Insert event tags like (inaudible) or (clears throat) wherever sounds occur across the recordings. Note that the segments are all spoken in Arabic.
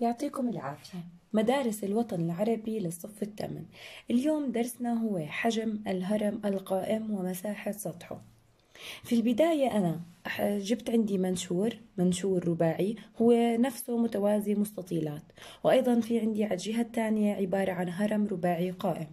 يعطيكم العافية مدارس الوطن العربي للصف الثامن اليوم درسنا هو حجم الهرم القائم ومساحة سطحه في البداية أنا جبت عندي منشور منشور رباعي هو نفسه متوازي مستطيلات وأيضا في عندي على الجهة الثانية عبارة عن هرم رباعي قائم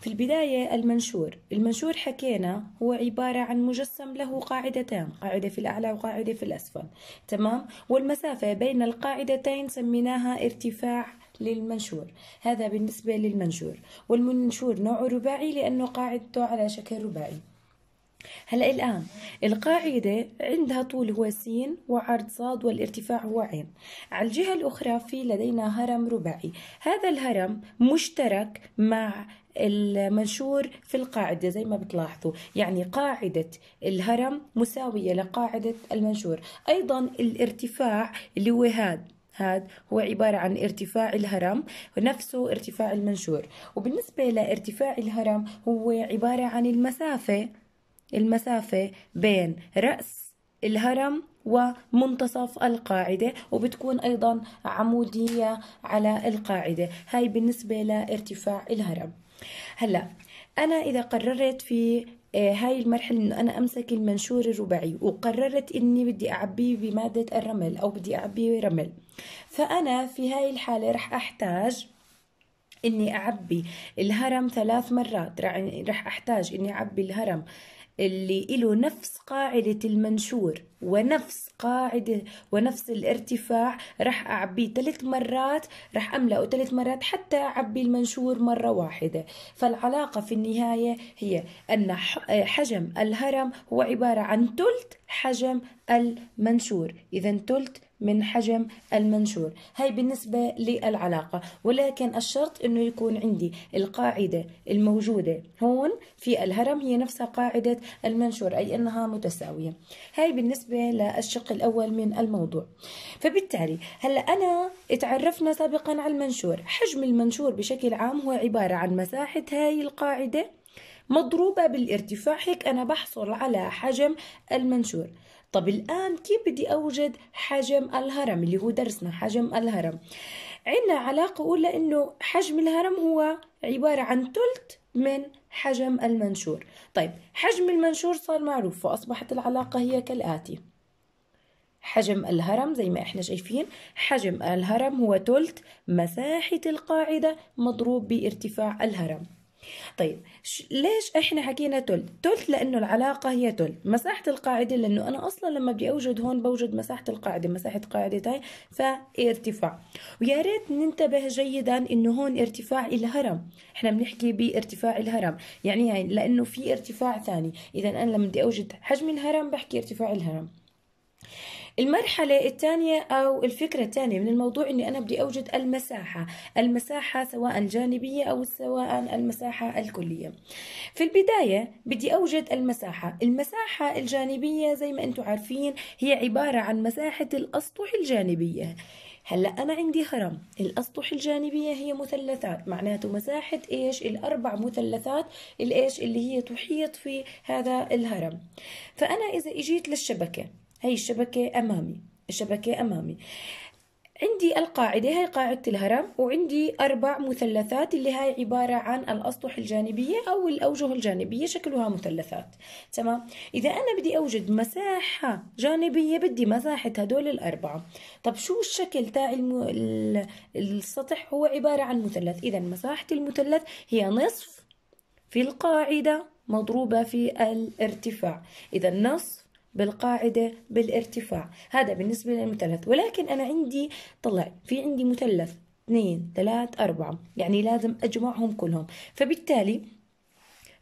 في البداية المنشور المنشور حكينا هو عبارة عن مجسم له قاعدتان قاعدة في الأعلى وقاعدة في الأسفل تمام والمسافة بين القاعدتين سميناها ارتفاع للمنشور هذا بالنسبة للمنشور والمنشور نوع رباعي لأنه قاعدته على شكل رباعي هلا الآن القاعدة عندها طول هو س وعرض صاد والارتفاع هو ع على الجهة الأخرى في لدينا هرم رباعي هذا الهرم مشترك مع المنشور في القاعدة زي ما بتلاحظوا يعني قاعدة الهرم مساوية لقاعدة المنشور أيضا الارتفاع اللي هو هذا هذا هو عبارة عن ارتفاع الهرم نفسه ارتفاع المنشور وبالنسبة لارتفاع الهرم هو عبارة عن المسافة المسافة بين رأس الهرم ومنتصف القاعدة وبتكون أيضا عمودية على القاعدة هاي بالنسبة لارتفاع الهرم هلأ أنا إذا قررت في آه، هاي المرحلة إنه أنا أمسك المنشور الرباعي وقررت إني بدي أعبيه بمادة الرمل أو بدي أعبيه رمل فأنا في هاي الحالة رح أحتاج إني أعبي الهرم ثلاث مرات رح أحتاج إني أعبي الهرم اللي له نفس قاعدة المنشور ونفس قاعدة ونفس الارتفاع رح أعبيه ثلاث مرات رح أملأه ثلاث مرات حتى أعبي المنشور مرة واحدة فالعلاقة في النهاية هي أن حجم الهرم هو عبارة عن ثلث حجم المنشور إذا ثلث من حجم المنشور هاي بالنسبة للعلاقة ولكن الشرط أنه يكون عندي القاعدة الموجودة هون في الهرم هي نفسها قاعدة المنشور أي أنها متساوية هاي بالنسبة للشق الأول من الموضوع فبالتالي هلأ أنا اتعرفنا سابقا على المنشور حجم المنشور بشكل عام هو عبارة عن مساحة هاي القاعدة مضروبة بالارتفاع هيك أنا بحصل على حجم المنشور طب الآن كيف بدي أوجد حجم الهرم اللي هو درسنا حجم الهرم عندنا علاقة أولى إنه حجم الهرم هو عبارة عن ثلث من حجم المنشور طيب حجم المنشور صار معروف فأصبحت العلاقة هي كالآتي حجم الهرم زي ما احنا شايفين حجم الهرم هو ثلث مساحة القاعدة مضروب بارتفاع الهرم طيب ليش احنا حكينا تلت تلت لانه العلاقه هي تلت مساحه القاعده لانه انا اصلا لما بدي اوجد هون بوجد مساحه القاعده مساحه قاعدتي فارتفاع ويا ريت ننتبه جيدا انه هون ارتفاع الهرم احنا بنحكي بارتفاع الهرم يعني يعني لانه في ارتفاع ثاني اذا انا لما بدي اوجد حجم الهرم بحكي ارتفاع الهرم المرحلة الثانية أو الفكرة الثانية من الموضوع أني أنا بدي أوجد المساحة المساحة سواء الجانبية أو سواء المساحة الكلية في البداية بدي أوجد المساحة المساحة الجانبية زي ما أنتم عارفين هي عبارة عن مساحة الأسطح الجانبية هلا انا عندي هرم الاسطح الجانبيه هي مثلثات معناته مساحه ايش الاربع مثلثات الايش اللي هي تحيط في هذا الهرم فانا اذا اجيت للشبكه هي الشبكة أمامي الشبكة أمامي عندي القاعدة هي قاعدة الهرم وعندي أربع مثلثات اللي هي عبارة عن الأسطح الجانبية أو الأوجه الجانبية شكلها مثلثات تمام إذا أنا بدي أوجد مساحة جانبية بدي مساحة هدول الأربعة طب شو الشكل تاع الم... السطح هو عبارة عن مثلث إذا مساحة المثلث هي نصف في القاعدة مضروبة في الارتفاع إذا نصف بالقاعدة بالارتفاع هذا بالنسبة للمثلث ولكن أنا عندي طلع في عندي مثلث اثنين ثلاث أربعة يعني لازم أجمعهم كلهم فبالتالي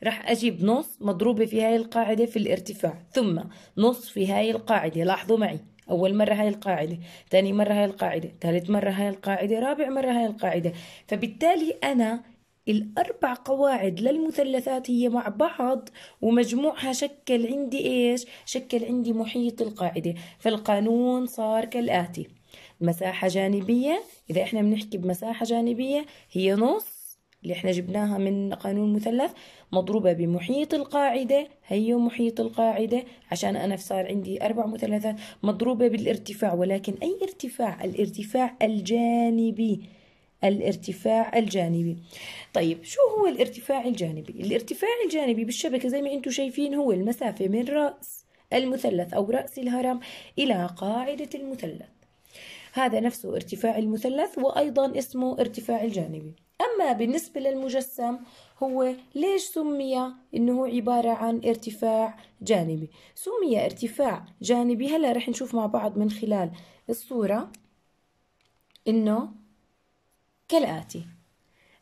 راح أجيب نص مضروبة في هاي القاعدة في الارتفاع ثم نص في هاي القاعدة لاحظوا معي أول مرة هاي القاعدة ثاني مرة هاي القاعدة ثالث مرة هاي القاعدة رابع مرة هاي القاعدة فبالتالي أنا الأربع قواعد للمثلثات هي مع بعض ومجموعها شكل عندي إيش؟ شكل عندي محيط القاعدة فالقانون صار كالآتي مساحة جانبية إذا إحنا بنحكي بمساحة جانبية هي نص اللي إحنا جبناها من قانون مثلث مضروبة بمحيط القاعدة هي محيط القاعدة عشان أنا صار عندي أربع مثلثات مضروبة بالارتفاع ولكن أي ارتفاع الارتفاع الجانبي الارتفاع الجانبي طيب شو هو الارتفاع الجانبي الارتفاع الجانبي بالشبكة زي ما انتم شايفين هو المسافة من رأس المثلث أو رأس الهرم إلى قاعدة المثلث هذا نفسه ارتفاع المثلث وأيضا اسمه ارتفاع الجانبي أما بالنسبة للمجسم هو ليش سمي إنه عبارة عن ارتفاع جانبي سمي ارتفاع جانبي هلا رح نشوف مع بعض من خلال الصورة إنه كالآتي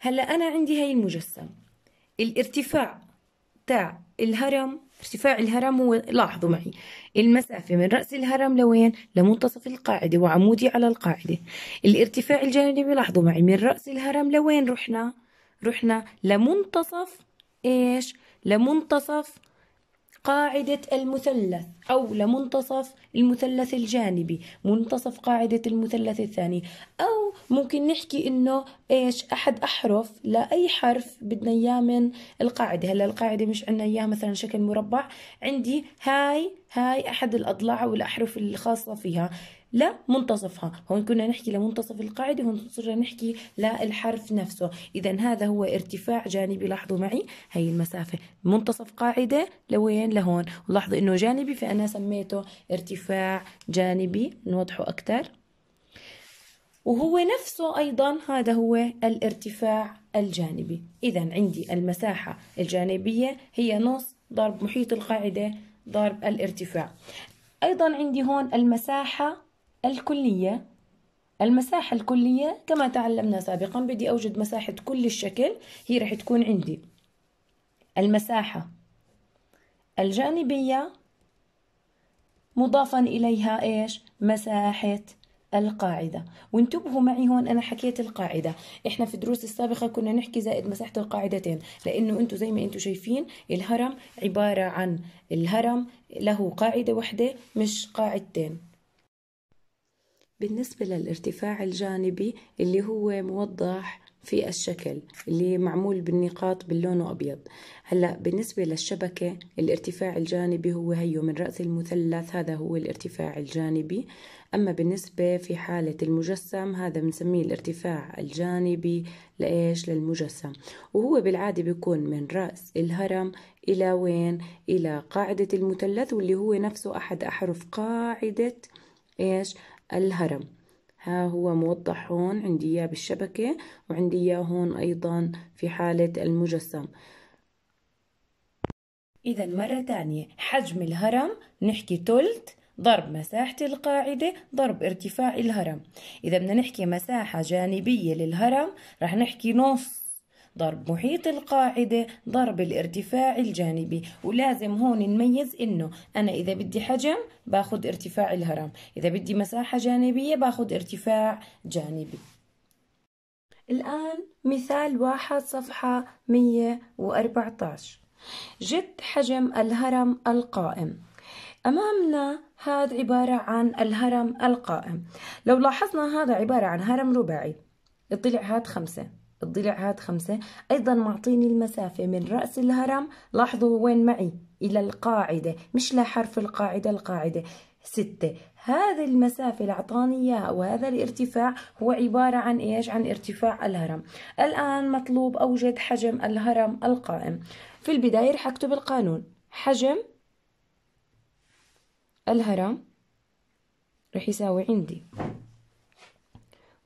هلا أنا عندي هاي المجسم الارتفاع تاع الهرم ارتفاع الهرم هو لاحظوا معي المسافة من رأس الهرم لوين لمنتصف القاعدة وعمودي على القاعدة الارتفاع الجانبي لاحظوا معي من رأس الهرم لوين رحنا رحنا لمنتصف ايش لمنتصف قاعدة المثلث أو لمنتصف المثلث الجانبي منتصف قاعدة المثلث الثاني أو ممكن نحكي إنه إيش أحد أحرف لأي حرف بدنا إياه من القاعدة هلا القاعدة مش عندنا إياها مثلا شكل مربع عندي هاي هاي أحد الأضلاع والأحرف الخاصة فيها لمنتصفها هون كنا نحكي لمنتصف القاعدة هون صرنا نحكي للحرف نفسه إذا هذا هو ارتفاع جانبي لاحظوا معي هي المسافة منتصف قاعدة لوين لهون ولاحظوا إنه جانبي فأنا سميته ارتفاع جانبي نوضحه أكثر وهو نفسه أيضا هذا هو الارتفاع الجانبي إذا عندي المساحة الجانبية هي نص ضرب محيط القاعدة ضرب الارتفاع أيضا عندي هون المساحة الكلية المساحة الكلية كما تعلمنا سابقا بدي أوجد مساحة كل الشكل هي رح تكون عندي المساحة الجانبية مضافا إليها إيش مساحة القاعدة وانتبهوا معي هون أنا حكيت القاعدة إحنا في الدروس السابقة كنا نحكي زائد مساحة القاعدتين لأنه أنتوا زي ما أنتوا شايفين الهرم عبارة عن الهرم له قاعدة واحدة مش قاعدتين بالنسبة للارتفاع الجانبي اللي هو موضح في الشكل اللي معمول بالنقاط باللون أبيض هلا بالنسبة للشبكة الارتفاع الجانبي هو هيو من رأس المثلث هذا هو الارتفاع الجانبي أما بالنسبة في حالة المجسم هذا بنسميه الارتفاع الجانبي لإيش للمجسم وهو بالعادة بيكون من رأس الهرم إلى وين إلى قاعدة المثلث واللي هو نفسه أحد أحرف قاعدة إيش الهرم ها هو موضح هون عندي إياه بالشبكة وعندي إياه هون أيضا في حالة المجسم إذا مرة تانية حجم الهرم نحكي تلت ضرب مساحة القاعدة ضرب ارتفاع الهرم إذا بدنا نحكي مساحة جانبية للهرم رح نحكي نص ضرب محيط القاعدة ضرب الارتفاع الجانبي ولازم هون نميز انه انا اذا بدي حجم باخد ارتفاع الهرم اذا بدي مساحة جانبية باخد ارتفاع جانبي الآن مثال واحد صفحة 114 جد حجم الهرم القائم أمامنا هذا عبارة عن الهرم القائم لو لاحظنا هذا عبارة عن هرم رباعي طلع هاد خمسة الضلع هاد خمسة أيضا معطيني المسافة من رأس الهرم لاحظوا وين معي إلى القاعدة مش لحرف القاعدة القاعدة ستة هذه المسافة اللي أعطاني إياها وهذا الارتفاع هو عبارة عن إيش؟ عن ارتفاع الهرم الآن مطلوب أوجد حجم الهرم القائم في البداية رح أكتب القانون حجم الهرم رح يساوي عندي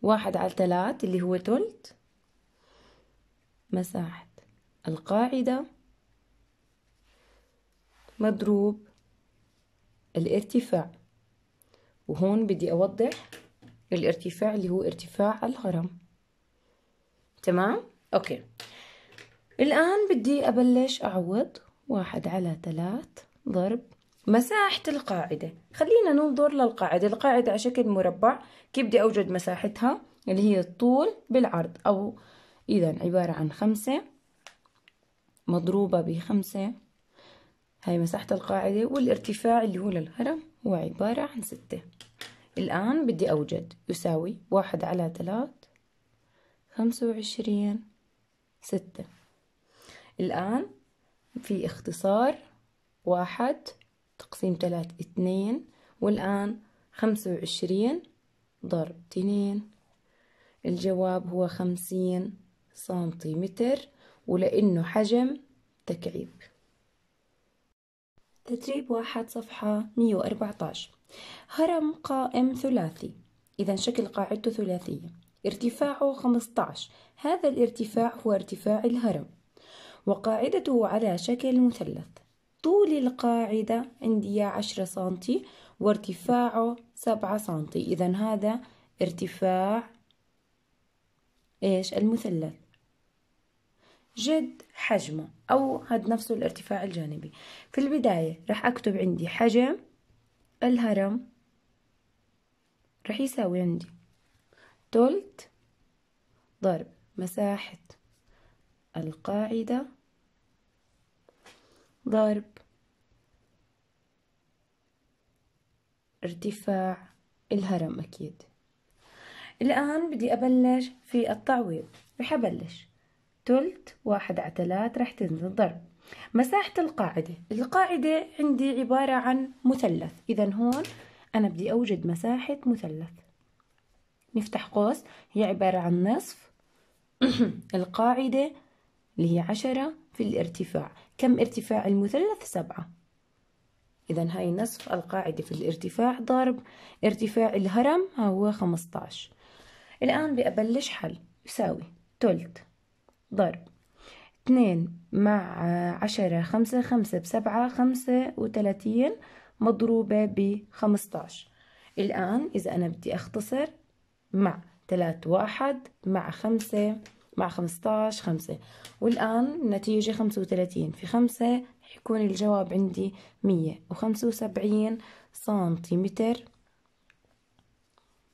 واحد على ثلاث اللي هو تلت مساحة القاعدة مضروب الارتفاع وهون بدي أوضح الارتفاع اللي هو ارتفاع الهرم تمام؟ أوكي الآن بدي أبلش أعوض واحد على ثلاث ضرب مساحة القاعدة خلينا ننظر للقاعدة القاعدة على شكل مربع كيف بدي أوجد مساحتها اللي هي الطول بالعرض أو إذا عبارة عن خمسة مضروبة بخمسة هاي مساحة القاعدة والارتفاع اللي هو للهرم هو عبارة عن ستة الآن بدي أوجد يساوي واحد على ثلاث خمسة وعشرين ستة الآن في اختصار واحد تقسيم ثلاث اثنين والآن خمسة وعشرين ضرب اثنين الجواب هو خمسين سنتيمتر ولأنه حجم تكعيب تدريب واحد صفحة 114 هرم قائم ثلاثي إذا شكل قاعدته ثلاثية ارتفاعه 15 هذا الارتفاع هو ارتفاع الهرم وقاعدته على شكل مثلث طول القاعدة عندي 10 سنتي وارتفاعه 7 سنتي إذا هذا ارتفاع إيش المثلث جد حجمه أو هاد نفسه الارتفاع الجانبي في البداية رح أكتب عندي حجم الهرم رح يساوي عندي تلت ضرب مساحة القاعدة ضرب ارتفاع الهرم أكيد الآن بدي أبلش في التعويض رح أبلش تلت واحد على تلات راح تنزل ضرب مساحة القاعدة القاعدة عندي عبارة عن مثلث إذا هون أنا بدي أوجد مساحة مثلث نفتح قوس هي عبارة عن نصف (clears throat) القاعدة اللي هي عشرة في الارتفاع كم ارتفاع المثلث سبعة إذا هاي نصف القاعدة في الارتفاع ضرب ارتفاع الهرم هو عشر الآن بأبلش حل يساوي تلت ضرب اثنين مع عشرة خمسة خمسة بسبعة خمسة وتلاتين مضروبة بخمستاش الآن إذا أنا بدي أختصر مع تلاتة واحد مع خمسة مع خمستاش خمسة والآن النتيجة خمسة وتلاتين في خمسة يكون الجواب عندي مية وخمسة وسبعين سنتيمتر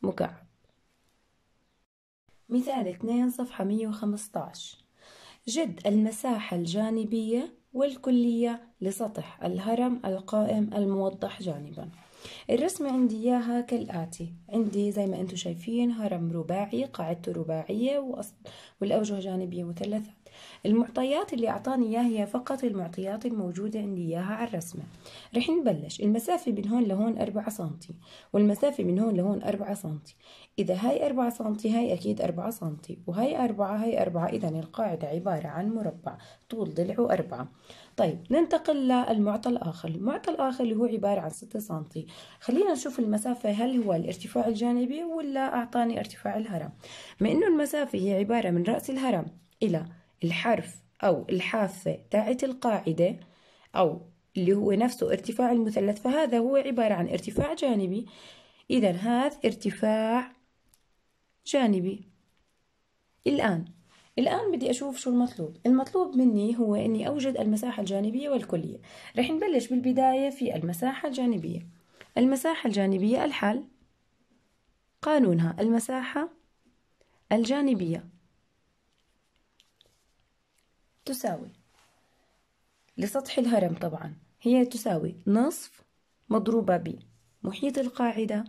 مكعب مثال اثنين صفحة مية وخمستاش جد المساحة الجانبية والكلية لسطح الهرم القائم الموضح جانباً الرسمة عندي إياها كالآتي عندي زي ما أنتم شايفين هرم رباعي قاعدته رباعية والأوجه جانبية مثلثات المعطيات اللي أعطاني إياها هي فقط المعطيات الموجودة عندي إياها على الرسمة رح نبلش المسافة من هون لهون 4 سنتي والمسافة من هون لهون 4 سنتي إذا هاي 4 سنتي هاي أكيد 4 سنتي وهاي 4 هاي 4 إذا القاعدة عبارة عن مربع طول ضلعه 4 طيب ننتقل للمعطى الآخر المعطى الآخر اللي هو عبارة عن 6 سم خلينا نشوف المسافة هل هو الارتفاع الجانبي ولا أعطاني ارتفاع الهرم ما إنه المسافة هي عبارة من رأس الهرم إلى الحرف أو الحافة تاعت القاعدة أو اللي هو نفسه ارتفاع المثلث فهذا هو عبارة عن ارتفاع جانبي إذا هذا ارتفاع جانبي الآن الآن بدي أشوف شو المطلوب المطلوب مني هو أني أوجد المساحة الجانبية والكلية رح نبلش بالبداية في المساحة الجانبية المساحة الجانبية الحل قانونها المساحة الجانبية تساوي لسطح الهرم طبعا هي تساوي نصف مضروبة ب محيط القاعدة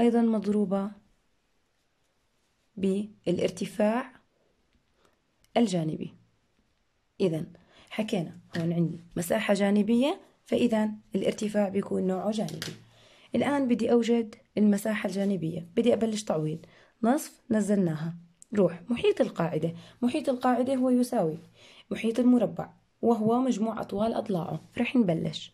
أيضا مضروبة بالارتفاع الجانبي إذا حكينا هون عندي مساحة جانبية فإذا الارتفاع بيكون نوعه جانبي الآن بدي أوجد المساحة الجانبية بدي أبلش تعويض نصف نزلناها روح محيط القاعدة محيط القاعدة هو يساوي محيط المربع وهو مجموع أطوال أضلاعه رح نبلش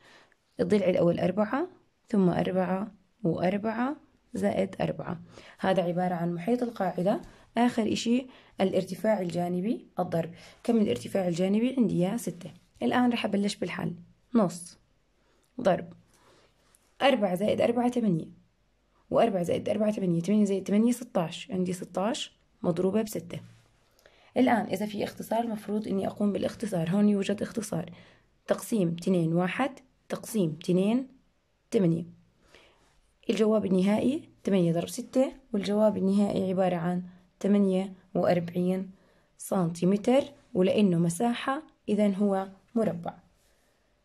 الضلع الأول أربعة ثم أربعة وأربعة زائد أربعة هذا عبارة عن محيط القاعدة آخر إشي الارتفاع الجانبي الضرب كم الارتفاع الجانبي عندي يا ستة الآن رح أبلش بالحل نص ضرب أربعة زائد أربعة تمانية وأربعة زائد أربعة تمانية تمانية زائد تمانية ستاش عندي ستاش مضروبة بستة الآن إذا في اختصار المفروض إني أقوم بالاختصار هون يوجد اختصار تقسيم تنين واحد تقسيم تنين تمانية الجواب النهائي 8 ضرب 6 والجواب النهائي عبارة عن 48 سنتيمتر ولأنه مساحة إذا هو مربع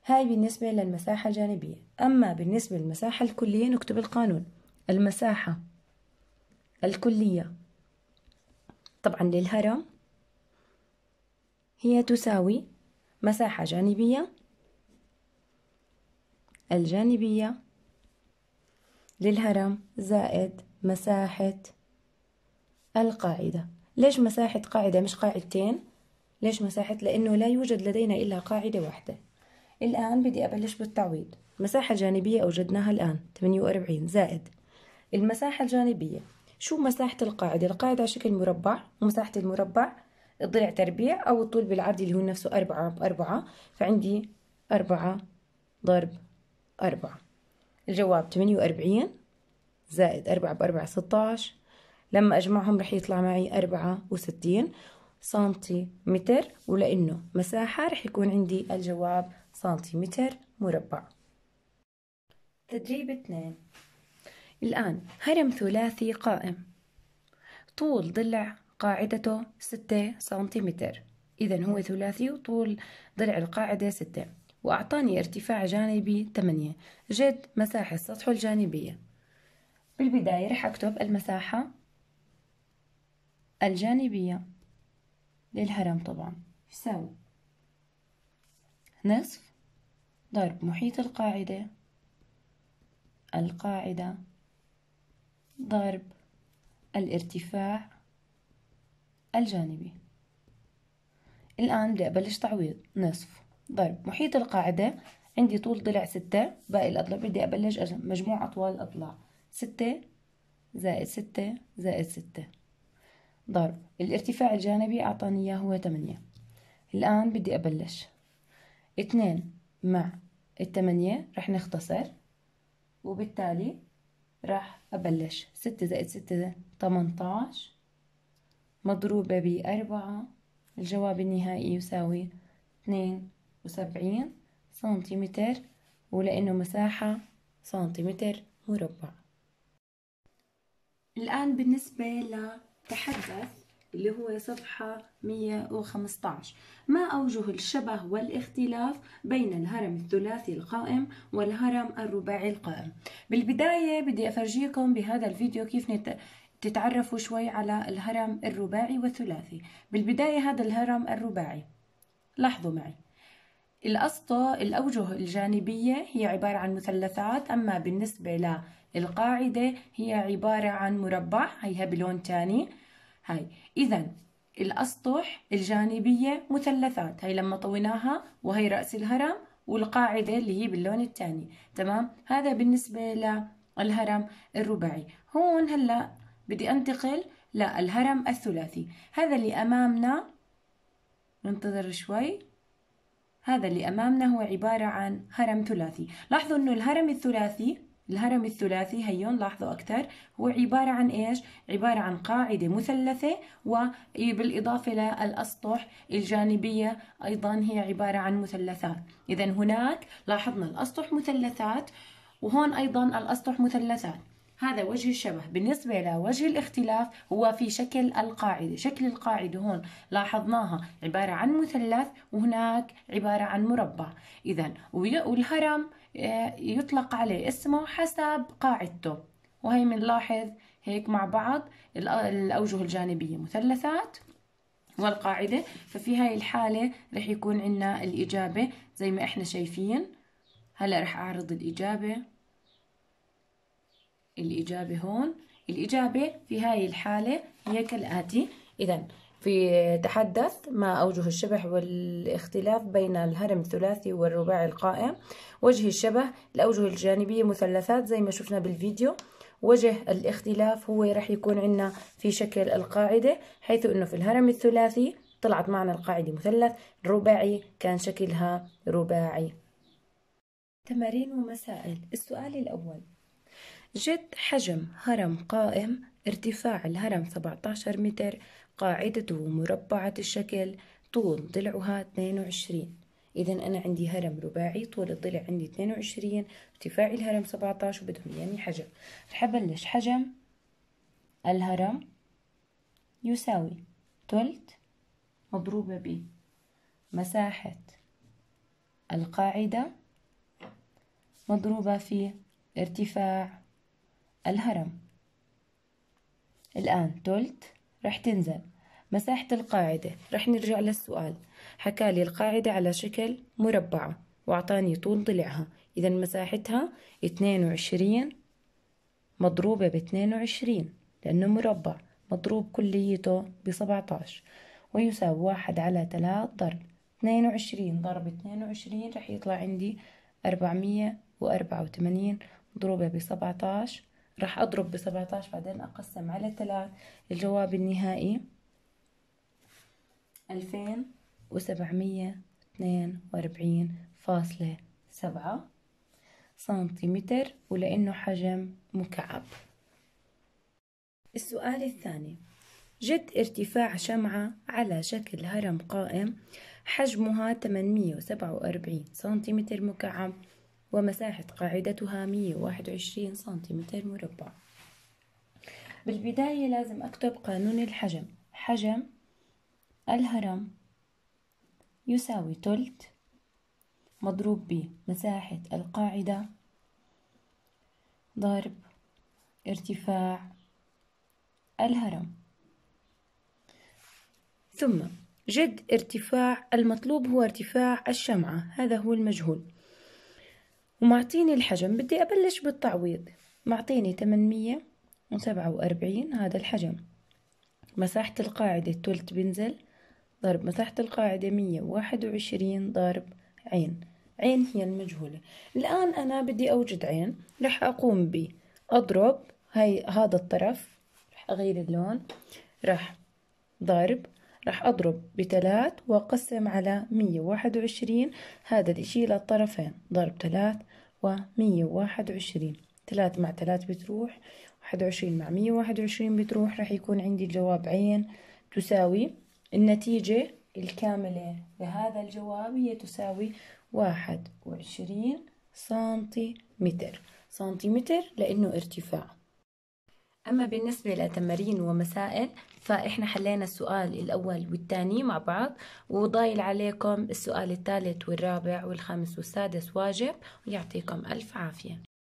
هاي بالنسبة للمساحة الجانبية أما بالنسبة للمساحة الكلية نكتب القانون المساحة الكلية طبعا للهرم هي تساوي مساحة جانبية الجانبية للهرم زائد مساحة القاعدة ليش مساحة قاعدة مش قاعدتين؟ ليش مساحة؟ لأنه لا يوجد لدينا إلا قاعدة واحدة الآن بدي أبلش بالتعويض مساحة جانبية أوجدناها الآن 48 زائد المساحة الجانبية شو مساحة القاعدة؟ القاعدة على شكل مربع ومساحة المربع الضلع تربيع أو الطول بالعرض اللي هو نفسه أربعة بأربعة فعندي أربعة ضرب أربعة الجواب 48 زائد 4 ب 4 16 لما أجمعهم رح يطلع معي 64 سنتيمتر ولأنه مساحة رح يكون عندي الجواب سنتيمتر مربع تدريب 2 الآن هرم ثلاثي قائم طول ضلع قاعدته 6 سنتيمتر إذا هو ثلاثي وطول ضلع القاعدة 6 وأعطاني ارتفاع جانبي 8 جد مساحة سطحه الجانبية بالبداية رح أكتب المساحة الجانبية للهرم طبعا يساوي نصف ضرب محيط القاعدة القاعدة ضرب الارتفاع الجانبي الآن بدي أبلش تعويض نصف طيب محيط القاعدة عندي طول ضلع ستة باقي الأضلاع بدي أبلش مجموع أطوال الأضلاع ستة زائد ستة زائد ستة ضرب طيب، الارتفاع الجانبي أعطاني إياه هو تمانية الآن بدي أبلش اتنين مع التمانية رح نختصر وبالتالي راح أبلش ستة زائد ستة تمنتاش مضروبة بأربعة الجواب النهائي يساوي اتنين وسبعين سنتيمتر ولأنه مساحة سنتيمتر مربع الآن بالنسبة لتحدث اللي هو صفحة 115 ما أوجه الشبه والاختلاف بين الهرم الثلاثي القائم والهرم الرباعي القائم بالبداية بدي أفرجيكم بهذا الفيديو كيف نت... تتعرفوا شوي على الهرم الرباعي والثلاثي بالبداية هذا الهرم الرباعي لاحظوا معي الأسطى الأوجه الجانبية هي عبارة عن مثلثات أما بالنسبة للقاعدة هي عبارة عن مربع هيها بلون تاني هاي إذا الأسطح الجانبية مثلثات هاي لما طويناها وهي رأس الهرم والقاعدة اللي هي باللون التاني تمام هذا بالنسبة للهرم الرباعي هون هلأ بدي أنتقل للهرم الثلاثي هذا اللي أمامنا ننتظر شوي هذا اللي أمامنا هو عبارة عن هرم ثلاثي لاحظوا أنه الهرم الثلاثي الهرم الثلاثي هيون لاحظوا أكثر هو عبارة عن إيش؟ عبارة عن قاعدة مثلثة وبالإضافة للأسطح الجانبية أيضا هي عبارة عن مثلثات إذا هناك لاحظنا الأسطح مثلثات وهون أيضا الأسطح مثلثات هذا وجه الشبه بالنسبة إلى وجه الاختلاف هو في شكل القاعدة شكل القاعدة هون لاحظناها عبارة عن مثلث وهناك عبارة عن مربع إذا والهرم آه، يطلق عليه اسمه حسب قاعدته وهي بنلاحظ هيك مع بعض الأوجه الجانبية مثلثات والقاعدة ففي هاي الحالة رح يكون عنا الإجابة زي ما إحنا شايفين هلأ رح أعرض الإجابة الإجابة هون الإجابة في هاي الحالة هي كالآتي إذا في تحدث ما أوجه الشبه والاختلاف بين الهرم الثلاثي والرباعي القائم وجه الشبه الأوجه الجانبية مثلثات زي ما شفنا بالفيديو وجه الاختلاف هو راح يكون عندنا في شكل القاعدة حيث أنه في الهرم الثلاثي طلعت معنا القاعدة مثلث الرباعي كان شكلها رباعي تمارين ومسائل السؤال الأول جد حجم هرم قائم ارتفاع الهرم 17 متر قاعدته مربعة الشكل طول ضلعها 22 إذا أنا عندي هرم رباعي طول الضلع عندي 22 ارتفاع الهرم 17 وبدهم يعني حجم رح أبلش حجم الهرم يساوي تلت مضروبة ب مساحة القاعدة مضروبة في ارتفاع الهرم الآن تلت رح تنزل مساحة القاعدة رح نرجع للسؤال حكالي القاعدة على شكل مربعة وأعطاني طول ضلعها إذا مساحتها 22 مضروبة ب 22 لأنه مربع مضروب كليته ب 17 ويساوي واحد على 3 ضرب 22 ضرب 22 رح يطلع عندي 484 مضروبة ب 17 راح أضرب بسبعة عشر بعدين أقسم على 3 الجواب النهائي ألفين وسبعمية وأربعين فاصلة سبعة سنتيمتر ولأنه حجم مكعب السؤال الثاني جد ارتفاع شمعة على شكل هرم قائم حجمها 847 سنتيمتر مكعب ومساحة قاعدتها 121 سنتيمتر مربع بالبداية لازم أكتب قانون الحجم حجم الهرم يساوي تلت مضروب بمساحة القاعدة ضرب ارتفاع الهرم ثم جد ارتفاع المطلوب هو ارتفاع الشمعة هذا هو المجهول ومعطيني الحجم بدي أبلش بالتعويض معطيني 847 هذا الحجم مساحة القاعدة تلت بنزل ضرب مساحة القاعدة 121 ضرب عين عين هي المجهولة الآن أنا بدي أوجد عين رح أقوم ب أضرب هاي هذا الطرف رح أغير اللون رح ضرب راح أضرب بثلاث وأقسم على مية وواحد وعشرين هذا الإشي للطرفين ضرب ثلاث ومية وواحد وعشرين ثلاث مع ثلاث بتروح واحد وعشرين مع مية وواحد وعشرين بتروح راح يكون عندي الجواب عين تساوي النتيجة الكاملة لهذا الجواب هي تساوي واحد وعشرين سنتيمتر سنتيمتر لأنه ارتفاع أما بالنسبة لتمارين ومسائل فإحنا حلينا السؤال الأول والثاني مع بعض وضايل عليكم السؤال الثالث والرابع والخامس والسادس واجب ويعطيكم ألف عافية